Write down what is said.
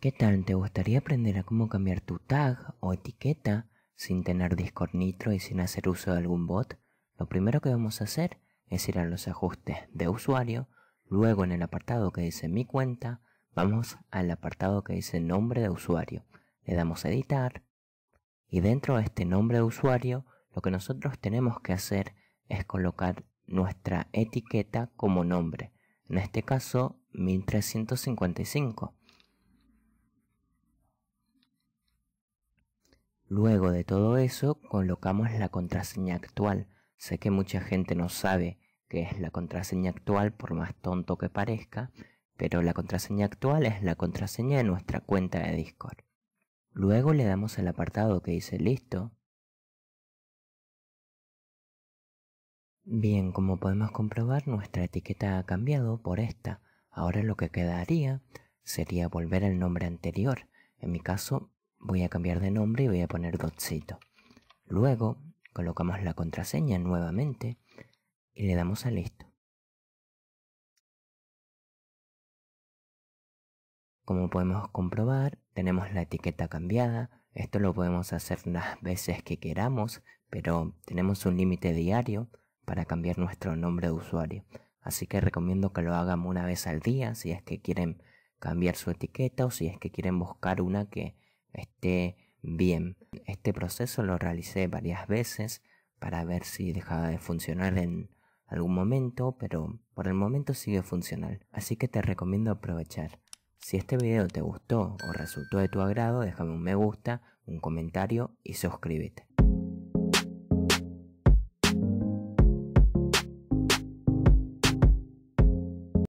¿Qué tal? ¿Te gustaría aprender a cómo cambiar tu tag o etiqueta sin tener Discord Nitro y sin hacer uso de algún bot? Lo primero que vamos a hacer es ir a los ajustes de usuario, luego en el apartado que dice mi cuenta, vamos al apartado que dice nombre de usuario, le damos a editar y dentro de este nombre de usuario lo que nosotros tenemos que hacer es colocar nuestra etiqueta como nombre, en este caso 1355. Luego de todo eso, colocamos la contraseña actual. Sé que mucha gente no sabe qué es la contraseña actual, por más tonto que parezca, pero la contraseña actual es la contraseña de nuestra cuenta de Discord. Luego le damos el apartado que dice listo. Bien, como podemos comprobar, nuestra etiqueta ha cambiado por esta. Ahora lo que quedaría sería volver al nombre anterior. En mi caso, voy a cambiar de nombre y voy a poner dotcito. Luego colocamos la contraseña nuevamente y le damos a listo. Como podemos comprobar, tenemos la etiqueta cambiada. Esto lo podemos hacer las veces que queramos, pero tenemos un límite diario para cambiar nuestro nombre de usuario. Así que recomiendo que lo hagan una vez al día si es que quieren cambiar su etiqueta o si es que quieren buscar una que esté bien. Este proceso lo realicé varias veces para ver si dejaba de funcionar en algún momento, pero por el momento sigue funcional. Así que te recomiendo aprovechar. Si este video te gustó o resultó de tu agrado, déjame un me gusta, un comentario y suscríbete.